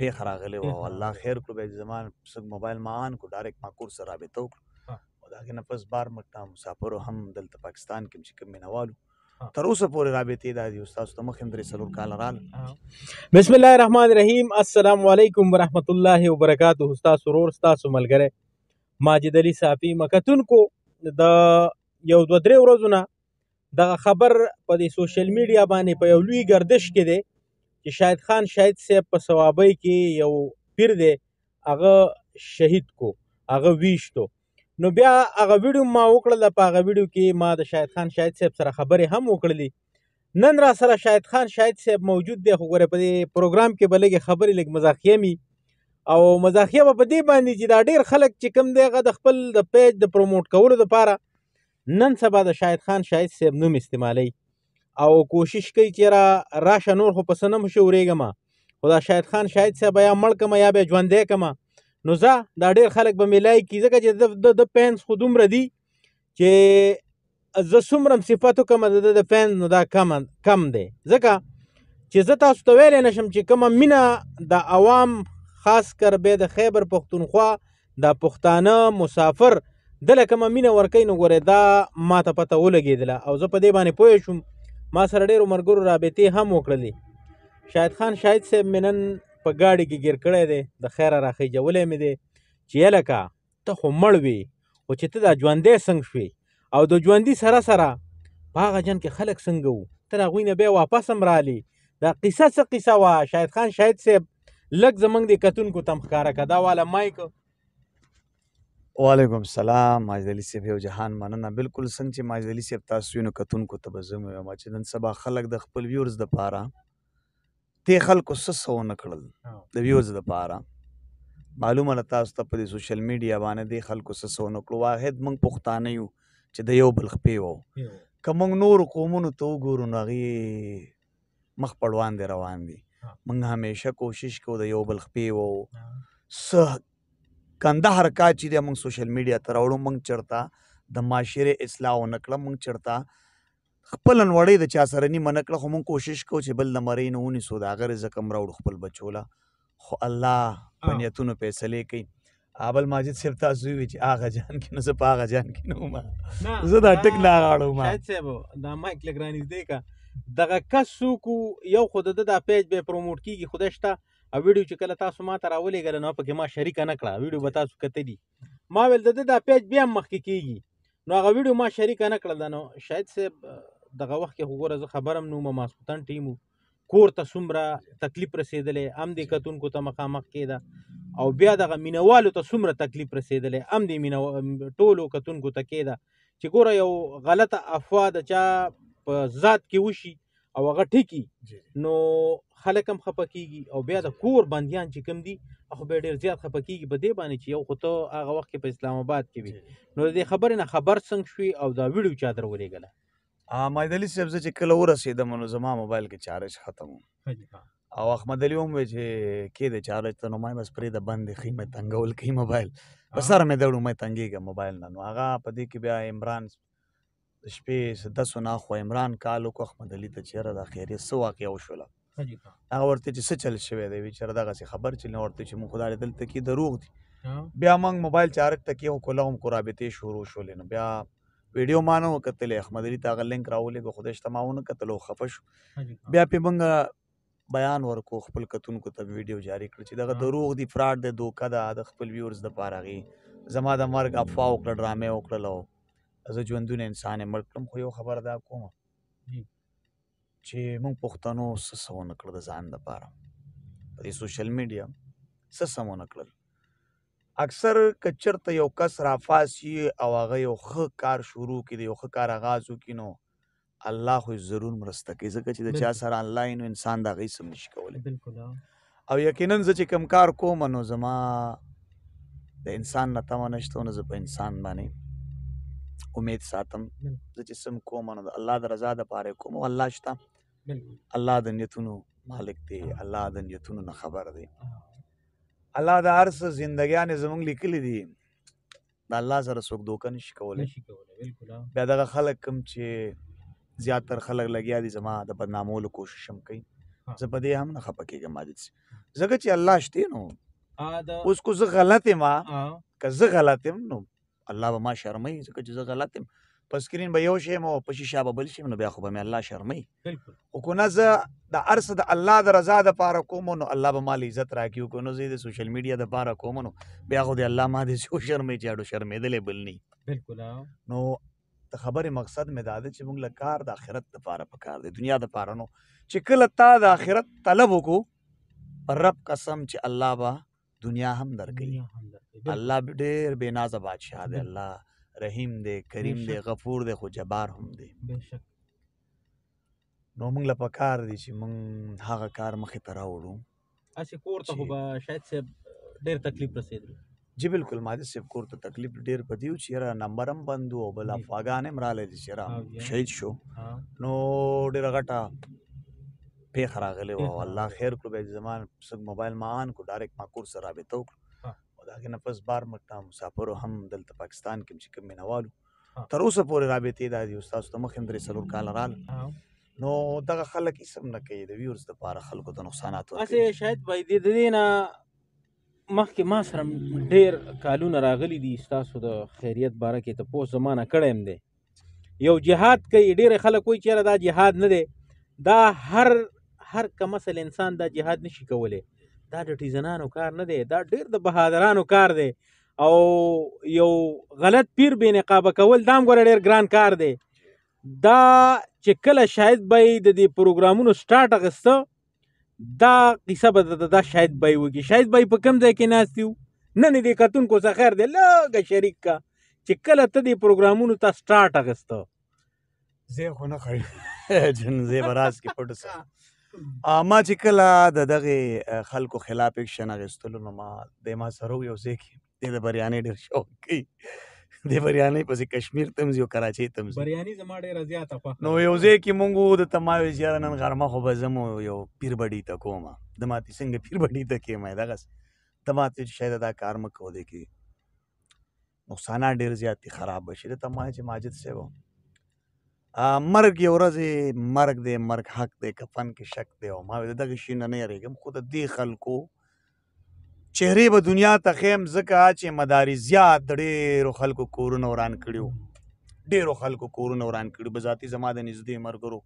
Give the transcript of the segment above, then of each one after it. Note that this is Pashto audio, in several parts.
پیښ راغلی و الله خیر کړو به زمان څنګه موبایل ما آن کو ډایرکټ ما کور سره رابطه وکړو او دا کې نه پس بار مټه مسافر هم دلته پاکستان کې چې کوم مینوالو تر اوسه پورې رابطې د استاد ته مخم درې سلور کال رال بسم الله الرحمن الرحیم السلام علیکم ورحمت الله وبرکاته استاد سرور استاد ملګری ماجد علي صافي مکتونکو د یو دوه درې ورځې نه د خبر په سوشل میډیا باندې په یو لوی گردش کې دی چې شاهد خان شاهد صاحب په ثوابۍ کې یو پیر دی هغه شهید کو هغه ویشتو نو بیا هغه ویډیو ما وکړله په هغه ویډیو کې ما د شاهد خان شاهد صاحب سره خبرې هم وکړلې نن را سره شاهد خان شاهد صاحب موجود دی خو ګوره په دې پروګرام کې به لږې خبرې لږ مزاخیه می او مزاخیه به په دې باندې چې دا ډیر خلک چې کم دی هغه د خپل د پیج د پروموټ کولو لپاره نن سبا د شاهد خان شاهد صاحب نوم استعمالوي او کوشش کوي چې را راشه نور خو پس نه مشورېږم خو دا شاهد خان شاهد صاحب یا مړ کمه یا بیا ژوندی کمه نو زه دا ډېر خلک به مې لایک کړي ځکه چې د د فینس خو دومره دي چې زه څومره صفت وکړم د د فینس نو دا کم کم دی ځکه چې زه تاسو ته ویلی نشم چې کومه مینه د عوام خاص کر به د خیبر پښتونخوا د پښتانه مسافر دله کومه مینه ورکوي نو ګورې دا ما ته پته ولګېدله او زه په دې باندې پوه شوم ما سره ډیرو ملګرو رابطې هم وکړلې شاهد خان شاهد صاحب مې نن په ګاډي کې ګیر کړی دی د خیره راخیجولی مې دی چې یلکه ته خو مړ وې خو چې ته دا ژوندی څنګه شوې او د ژوندي سره سره په هغه جن کې خلک څنګه وو ته د هغوی نه بیا واپس هم رالی دا قصه څه قصه وه شاهد خان شاهد صاحب لږ زمونږ د کتونکو تم ښکاره که دا واله مایک وعلیکم السلام ماجد علي صاحب یو جهان مننه بالکل څنګه چې ماجد علي صاحب تاسو یې نو کتونکو ته بزم یم چې نن سبا خلک د خپل ویورز د پاره ته خلکو څه سو نه کړل د ویورز د پاره معلومه نه تاسو ته په سوشل میډیا باندې د خلکو څه سو نه کړو واحد موږ پښتانه یو چې د یو بل خپې وو کوم نور قومونو ته وګورو نغي مخ پړوان دي روان دي موږ همیشه کوشش کوو د یو بل خپې وو سه کنده حرکات چې د موږ سوشل میډیا ته راوړو موږ چرته د معاشره اصلاح ونکړه موږ چرته خپل نوړې د چا سره نه منکړه خو موږ کوشش کوو چې بل د مرینه ونی سو دا غره زکم راوړو خپل بچولا خو الله پنیتونو فیصله کوي ابل ماجد صاحب تاسو وی چې اغه جان کې نو زه په اغه جان کې نو ما زه دا ټک لا غاړو ما صاحب دا مایک لګرانې دې کا دغه کس کو یو خود د پیج به پروموټ کیږي خودشته او ویډیو چې کله تاسو ما ته راولېږله نو پکې ما شریکه نه کړه ویډیو به تاسو کتلی ما ویل د ده دا پیج بیا هم مخکې کېږي نو هغه ویډیو ما شریکه نه کړله نو شاید صاحب دغه وخت کې خو ګوره زه خبر هم نه وم ماسخوتن ټیم کور ته څومره تکلیف رسېدلی هم دې کتونکو ته مخامخ کېده او بیا دغه مینوالو ته څومره تکلیف رسېدلی هم دې مینه ټولو کتونکو ته کېده چې ګوره یو غلطه افوا د چا په ذات کې وشي او هغه ټیکي نو خلک هم خپه کیږي او بیا د کور بندیان چې کم دي خو به ډیر زیات خپه کیږي په دې باندې چې یو خو ته هغه وخت کې په اسلام آباد کې وي نو دې خبرې نه خبر څنګه شوي او دا ویډیو چا در ولېګله ا ماید علي صاحب چې کله ورسېدم نو زما موبایل کې چارج ختم او احمد علي هم چې کې د چارج ته نو ما بس پرې د بندې قیمت تنګول کې موبایل بس سره مې دړو مې تنګېږم موبایل نه نو هغه په دې کې بیا عمران د شپې د سنا خو عمران کال کو احمد علي ته چیرې د اخیری سو واقع وشول هغه ورته چې څه چل شوی دی چیرې دغه څه خبر چل ورته چې مون خدای دلته کې دروغ دي بیا موږ موبایل چارک تکي او کولم کو رابطه شروع شول نو بیا ویډیو مانو کتل احمد علي تاغه لینک راولې کو خدای شتماونه کتل او خفش بیا په موږ بیان ورکو خپل کتونکو ته ویډیو جاری کړ چې دغه دروغ دی فراډ دی دوکا ده د خپل ویورز د پاره غي زما د مرګ افوا وکړه ډرامه وکړه زه ژوندون انسان یم مړ کړم خو یو خبره دا کومه چې موږ پښتنو څه څه ونه کړل د ځان دپاره په دې سوشل میډیا څه څه ونه کړل اکثر که چېرته یو کس رافاسي او هغه یو ښه کار شروع کړي یو ښه کار آغاز وکړي نو الله خو ضرور مرسته کوي ځکه چې د چا سره الله نو انسان د هغې سم نشي کولی او یقینا زه چې کم کار کوم نو زما د انسان نه تمه نشته نو زه په انسان باندې امید ساتم زه چې سم کوم نو د الله د رضا د پاره کوم الله شته الله د نیتونو مالک دی الله د نیتونو نه خبر دی الله د هر څه زندګیان زمونږ لیکلي دي د الله سره څوک دوکه نشي کولای بیا دغه خلک کم چې زیاتر خلک لګیا دي زما د بدنامولو کوشش هم کوي زه په دې هم نه خپه کېږم ماجد ځکه چې الله شته نو اوس کو زه غلط ما که زه غلط یم نو الله به ما شرمي ځکه چې زه غلط یم په سکرین به یو شی مو په شیشه به بل شی نو بیا خو به مې الله شرمي بالکل او کو نه زه د ارس د الله د رضا د پاره کوم نو الله به مال عزت راکیو کو نو زه د سوشل میډیا د پاره کوم نو بیا خو د الله ما د سو شرمي چاډو شرمې دلې بل نی بالکل نو د خبرې مقصد مې دا دی چې موږ له کار د آخرت د پاره پکار دی دنیا د پاره نو چې کله تا د آخرت طلب وکړو رب قسم چې الله به دنیا هم درکې الله ډېر بینازه بادشاہ دی الله رحیم دی کریم دی غفور دی خو جبار هم دی نو موږ لا پکار دي چې موږ هغه کار مخې ته راوړو اسې کور ته به شاید سه ډېر تکلیف رسیدل جی بالکل ماجد صاحب کور ته تکلیف ډیر پدیو چې را نمبر هم بندو او بل افغان هم رااله چې را شهید شو نو ډیر غټه پیښ راغلی و الله خیر کړو به زمان سګ موبایل ما آن کو ډایرکټ ما کور سره رابطه وکړو او دا کې نفس بار مټه مسافر هم دلته پاکستان کې چې کوم مینوالو تر اوسه پورې رابطې دا دي استاد ته مخ هم درې سلور کال رال نو دغه خلک یې سم نه کوي د ویورز لپاره خلکو ته نقصانات ورکوي اسه شاید باید د دې نه مخکې ما سره ډیر کالونه راغلي دي تاسو د خیریت باره کې ته پوس زمانه کړم دی یو جهاد کوي ډیر خلک وایي چې دا جهاد نه دی دا هر هر کم اصل انسان دا جهاد نشي کولی دا د ټیزنانو کار نه دی دا ډیر د بهادرانو کار دی او یو غلط پیر بې نقابه کول دام ګوره ډیر ګران کار دی دا چې کله شاید به د دې پروګرامونو سټارټ اخیسته دا قصه به دا, دا شاید به وږي شاید به په کم ځای کې ناست یو نن دې کتونکو څه خیر دی لږه شریک کا چې کله ته دې پروګرامونو ته سټارټ اخیسته زه خو نه خړې جن زه براز کې پټ ما چې کله د دغه خلکو خلاف اکشن اخیستلو نو ما د ما سره یو ځای کې د بریانی ډېر شوق کوي د بریانی پسې کشمیر تم یو کراچي تم بریانی زما ډېر زیات خوښ نو یو ځای کې مونږ د تماوي زیاره نن غرمه خو به زمو یو پیر بډی ته کوم د ماتې څنګه پیر بډی ته کېمه دغه د ماتې شاید دا کار مکو دی کې نقصان ډېر زیات خراب بشي د تماوي چې ماجد سه وو مرګ یو ورځ مرګ دی مرګ حق دی کفن کې شک دی او ما ویل دغه شي نه یریږم خو د دې خلکو چهره به دنیا ته خیم ځکه چې مداري زیات ډېرو خلکو کورونه وران کړیو ډېرو خلکو کورونه وران کړیو به ذاتي زما د نږدې مرګرو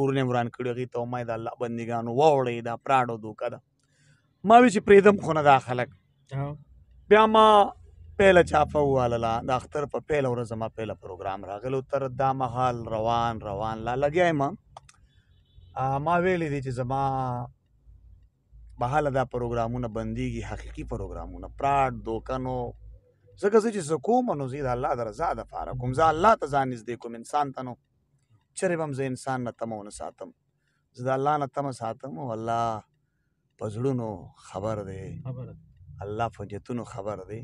کورونه وران کړیو هغې ته ما د الله بندګانو واوړی دا پراډو دوکه ده ما وی چې پرېدم خو نه دا خلک بیا ما پیله چاپه ووالله د اختر په پیله ورځ زما پیله پروګرام راغلو تر دا مهال روان روان لا لګیا یم ما ویلې دي چې زما بهاله دا پروګرامونه بندېږي حقیقي پروګرامونه پراټ دوکانو ځکه زه چې زه کوم نو زه د الله د رضا دپاره کوم زه الله ته ځان نږدې کوم انسان ته نو چرې به هم زه انسان نه تمه ونه ساتم زه د الله نه تمه ساتم او الله په زړونو خبر دی الله په جتونو خبر دی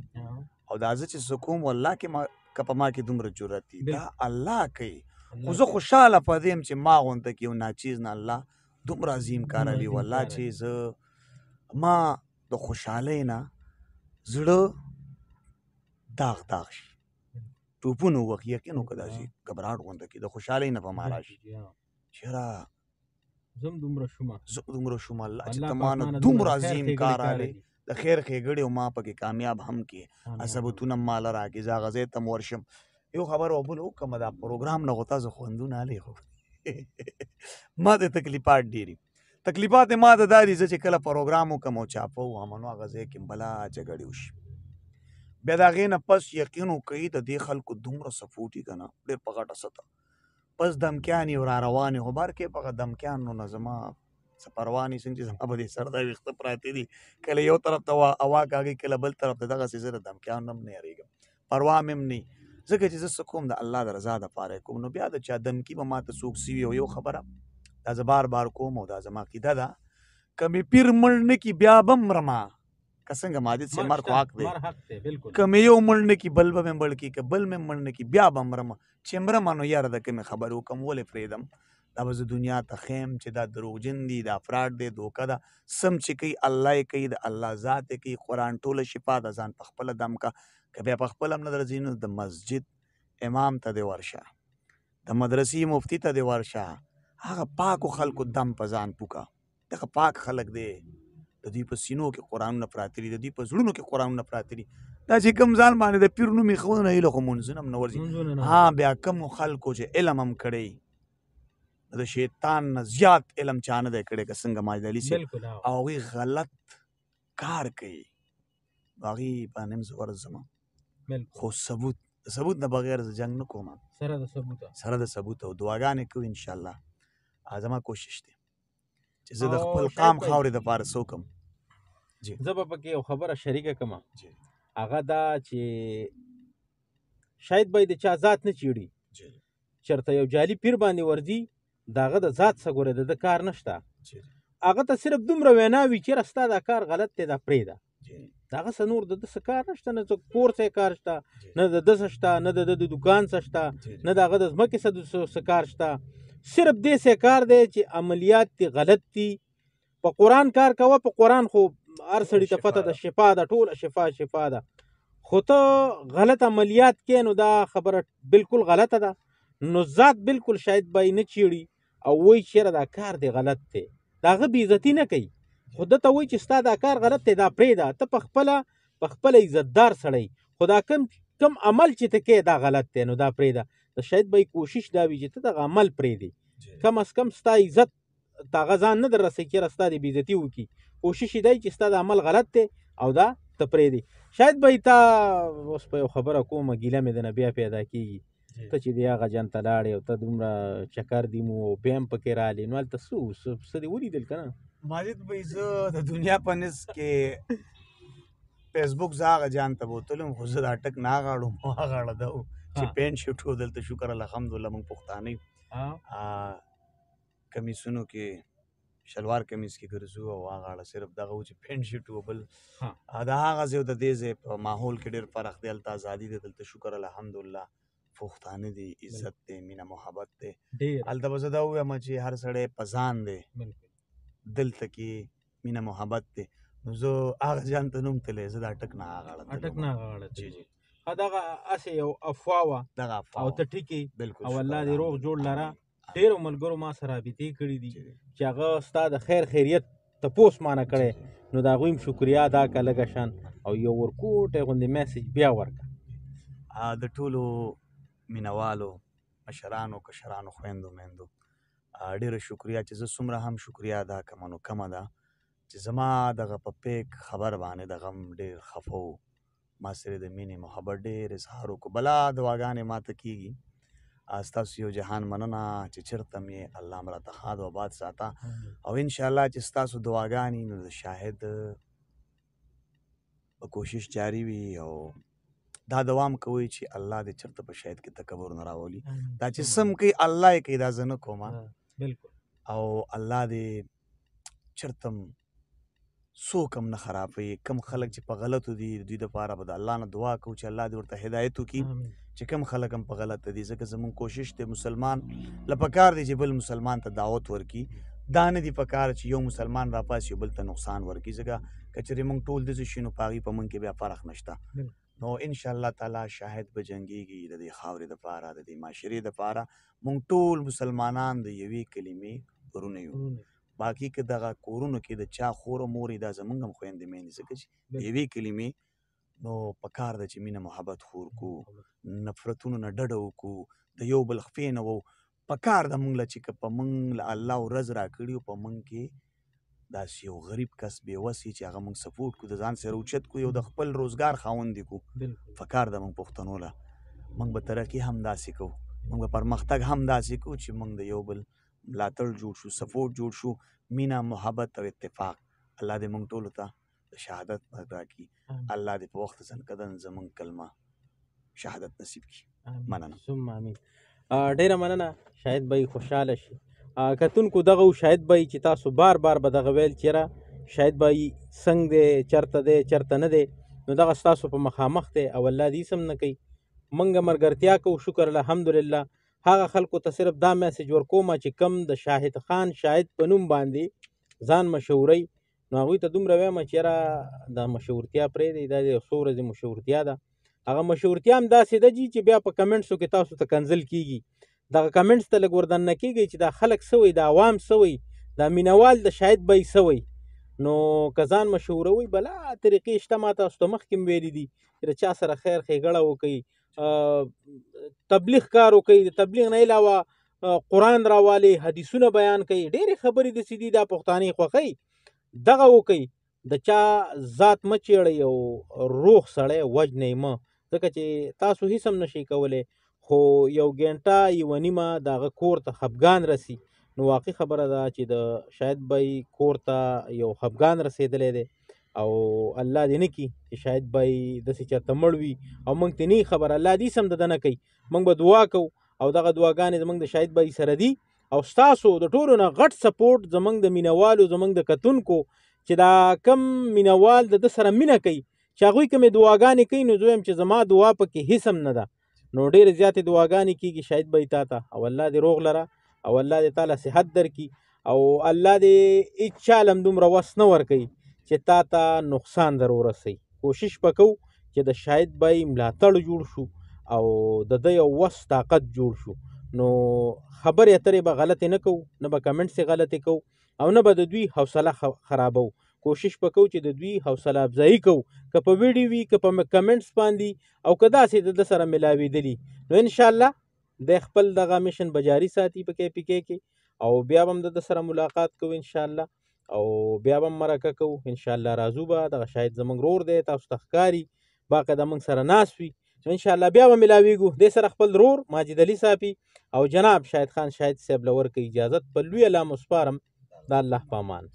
او دا زه چې سکوم والله کې ما کپما کې دومره جرأت دی دا الله کوي خو زه خوشاله پدیم چې ما غونته کې یو ناچیز نه الله دومره عظیم کار علی والله چې زه ما د خوشاله نه زړه داغ داغ شي ټوپونو وخت یقینو کدا شي کبراټ غونده کې د خوشاله نه په مارا شي چیرې زم دومره شوم زم دومره شوم الله چې تمانه دومره عظیم کار علی د خیر ښېګړې او ما پکې کامیاب هم کې ثبوتونه مال راکې زه غزې تم ورشم یو خبر او بل وکم دا پروګرام نه غوتا زه خوندونه علي خو ما د تکلیفات ډېری تکلیفات ما د داري زه چې کله پروګرام وکم او چاپو همنو غزې کې بلا جګړې وشي بیا دا غینه پس یقین وکړي د دې خلکو دومره سپوټي کنه ډېر پغټه ستا پس دمکیانی ور روانه هبر کې په دمکیانو نظمه څه پروا نه څنګه زما به سر دا وخت پراته دي کله یو طرف ته اوا کاږي کله بل طرف ته دغه سيزه دمکیان نم نه ریګم پروا مم نه ځکه چې زه کوم د الله د رضا د پاره کوم نو بیا د چا دمکی به ماته سوق سی یو خبره دا زبار بار کوم او دا زما کیده ده کمی پیر مړن کی بیا بم رما کسنګ ماجد سے مر کو حق دے بالکل کمی یو مړن کی بل بم مړ کی بل مم مړن کی بیا بم رما چمره مانو یار د کمی خبرو کم ولې فریدم دا به دنیا ته خیم چې دا دروغجن دي دا فراډ دی دوکه ده سم چې کوي الله یې کوي د الله ذات یې کوي قرآن ټوله شفا ده ځان په خپله دم کا که بیا په خپله هم نه درځي نو د مسجد امام ته دی ورشه د مدرسې مفتی ته دی ورشه هغه پاکو خلکو دم په ځان پوکه دغه پاک خلک دی د دوی په سینو کې قرآن نه پراته دي د دوی په زړونو کې قرآن نه پراته دي دا چې کم ځان باندې د پیر نومې خو نه هیله خو مونځ نه ورځي ها بیا کم خلکو چې علم هم کړی د شیطان نه زیات علم چانه د کړي که څنګه ماج دلی سي او وی غلط کار کوي باغی باندې زور زما خو ثبوت ثبوت نه بغیر ز جنگ نه کوم سره د ثبوت سره د ثبوت او دعاګانې کوي ان شاء الله ازما کوشش دي چې زه د خپل قام خاورې د پاره سوکم جی زه به پکې خبره شریکه کما جی هغه دا چې شاید به د چا ذات نه چیړي چرته یو جالي پیر باندې ورځي د هغه د ذات څخه ګوره د ده کار نشته هغه ته صرف دومره وینا وي چې رستا دا کار غلط دی دا پرېږده دغه څه نور د ده څه کار نشته نه څه کور څه کار شته نه د ده څه شته نه د ده د دوکان څه شته نه د هغه د ځمکې څه څه کار شته صرف دې څه کار دی چې عملیات دي غلط دي په قرآن کار کوه په قرآن خو هر سړي ته پته ده شفا ده ټوله شفا شفا ده خو ته غلط عملیات کې نو دا خبره بالکل غلطه ده نو ذات بالکل شاید به نه چیړي او وای چیرې دا کار دی غلط دی دا غو بیزتی نه کوي خو دته وای چې ستا دا کار غلط دی دا پریدا ته په خپل په خپل عزتدار سړی خدا کم کم عمل چې ته کې دا غلط دی نو دا پریدا ته شاید به کوشش دا وی چې ته دا عمل پریدي کم از کم ستا عزت تا غزان نه در رسې کې رستا دی بیزتی وکي کوشش دی چې ستا دا عمل غلط دی او دا ته پریدي شاید به تا اوس په خبره کومه ګیله مې د نبی پیدا کیږي ته چې دی هغه جن ته لاړې او ته دومره چکر دی مو او بیم پکې رالې نو هلته څه څه دې ولیدل که نه ماجد بھائی زه د دنیا په نس کې فیسبوک زه هغه جان ته بوتلم خو زه دا ټک نه غاړم هغه غاړه ده چې پین شفټ هو دلته شکر الحمدلله موږ پښتانه یو کمیسونو کې شلوار کمیز کې ګرځو او هغه صرف دغه چې پینټ شي ټوبل دا هغه زه د دې په ماحول کې ډېر فرق دی الته ازادي ده دلته شکر الحمدلله پښتانه دي عزت دی مینه محبت دی الته به زه دا ووایم چې هر سړی په ځان دی دلته کې مینه محبت دی نو زه هغه جان ته نوم تللی زه دا اټک نه هغه اټک نه هغه جی جی دغه اسې یو افوا وه دغه افوا او ته ټیکي او الله دې روغ جوړ لره ډېرو ملګرو ما سره رابطې کړي دي چې هغه ستا د خیر خیریت تپوس مانه کړی نو د هغوی هم شکریا ادا کړه لږه شان او یو ورکوټی غوندې میسج بیا ورکړه د ټولو مینوالو مشرانو کشرانو خویندو میندو ډیره شکریا چې زه څومره هم شکریا ادا کوم نو کمه ده چې زما دغه په پیک خبر باندې د غم ډیر خفه ما سره د مینې محبت ډیر اظهار وکړو بلا دعاګانې ماته کیږي ستاسو یو جهان مننه چې چېرته مې الله مراته ښاد او آباد ساته او انشاءالله چې ستاسو دعاګانې نو د شاهد به کوشش جاري وي او دا دوام کوي چې الله دې چرته په شاید کې تکبر نه راولي دا چې سم کوي الله یې کوي دا زه نه کوم بالکل او الله دې چرتم سو کم نه خرابوي کم خلک چې په غلطو دي دوی د پاره به د الله نه دعا کوو چې الله دې ورته هدایت وکړي چې کم خلک هم په غلط دي ځکه زمون کوشش دی مسلمان لپکار دی چې بل مسلمان ته دعوت ورکي دا نه دی پکار چې یو مسلمان را پاس یو بل ته نقصان ورکي ځکه کچري مونږ ټول د شینو پاغي په مونږ کې بیا فرق نشته نو ان شاء الله تعالی شاهد به جنگيږي د دې خاورې د پاره د دې معاشري د پاره مونږ ټول مسلمانان د یوې کلمې ورونه یو باقی که دغه کورونو کې د چا خور او مور د زمونږ هم خويندې مې ځکه چې یوې کلمې نو پکار د چې مینه محبت خور کو نفرتونو نه ډډو کو د یو بل خفینه وو پکار د مونږ لچې په مونږ الله ورځ را کړیو په مونږ کې داسې یو غریب کس بې وسې چې هغه موږ سپورټ کو د ځان سره اوچت کو یو د خپل روزګار خاوند کو فکار ده موږ پښتنو له موږ به ترقي هم داسې کوو موږ به پرمختګ هم داسې کوو چې موږ د یو بل ملاتړ جوړ شو سپورټ جوړ شو مینا محبت او اتفاق الله دې موږ ټولو ته شهادت راکړي الله دې په وخت ځنکدن زموږ کلمه شهادت نصیب کړي مننه ثم امين ډیره مننه شاید به خوشاله شي کتونکو دغه شاید به چې تاسو بار بار به دغه ویل چیرې شاید به څنګه دی چرته دی چرته نه دی نو دغه ستاسو په مخامخ دی او الله دې سم نه کوي منګه مرګرتیا کو شکر الحمدلله هغه خلکو ته صرف دا میسج ورکوم چې کم د شاهد خان شاهد په نوم باندې ځان مشوري نو هغه ته دومره وایم چې را د مشورتیا پرې دی د څو ورځې مشورتیا ده هغه مشورتیا هم داسې ده چې بیا په کمنټسو کې تاسو ته کنزل کیږي دغه کمنټس ته لږ وردننه کیږي چې دا خلک سوی د عوام سوی د مینوال د شاید به سوی نو کزان مشوروي بلا طریقې شته ما تاسو ته مخکې ویلي دي چې چا سره خیر ښېګړه وکړي تبلیغ کار وکړي د تبلیغ نه علاوه قرآن راوالي حدیثونه بیان کوي ډېرې خبرې د سیدي دا پښتانې خوښوي دغه وکړي د چا ذات مچېړی او روح سړی وجنې مه ځکه چې تاسو هیڅ هم نشئ کولی خو یو ګنټه یوه نیمه د هغه کور ته خپګان رسي نو واقع خبره ده چې د شاید به یې کور ته یو خپګان رسېدلی دی او الله دې نه کړي چې شاید به یې داسې چېرته مړ وي او موږ ته نه خبر الله دې سم د نه کوي موږ به دعا کوو او دغه دعاګانې زموږ د شاید به یې سره دي او ستاسو د ټولو نه غټ سپورټ زموږ د مینوالو زموږ د کتونکو چې دا کم مینوال د سره مینه کوي چې هغوی کومې دعاګانې کوي نو زه چې زما دعا پکې هیڅ هم نه ده نو ډېرې زیاتې دعاګانې کیږي شاید به تا ته او الله دې روغ لره او الله دې تعالی صحت درکړي او الله دې هیڅ چا لم دومره وس نه ورکوي چې تا ته نقصان در ورسوي کوشش پکو چې د شاید به ملاتړ جوړ شو او د ده یو وس طاقت جوړ شو نو خبرې اترې به غلطې نه کوو نه به کمنټ سي غلطې کوو او نه به د دوی حوصله خرابو کوشش وکړو چې د دوی حوصله افزایی کوو که په ویډیو وي که په کمنټس باندې او که داسې د سره ملاویدلی نو ان شاء الله د خپل دغه میشن بجاری ساتي په کې پی کې کې او بیا هم د سره ملاقات کوو ان شاء الله او بیا هم مرکه کوو ان شاء الله راځو به دغه شاید زمونږ رور دی تاسو ته ښکاري باقی د موږ سره ناس وي ان شاء الله بیا به ملاویږو د سره خپل رور ماجد علي صافي او جناب شاهد خان شاهد صاحب لور کې اجازه په لوی علامه سپارم د الله پامان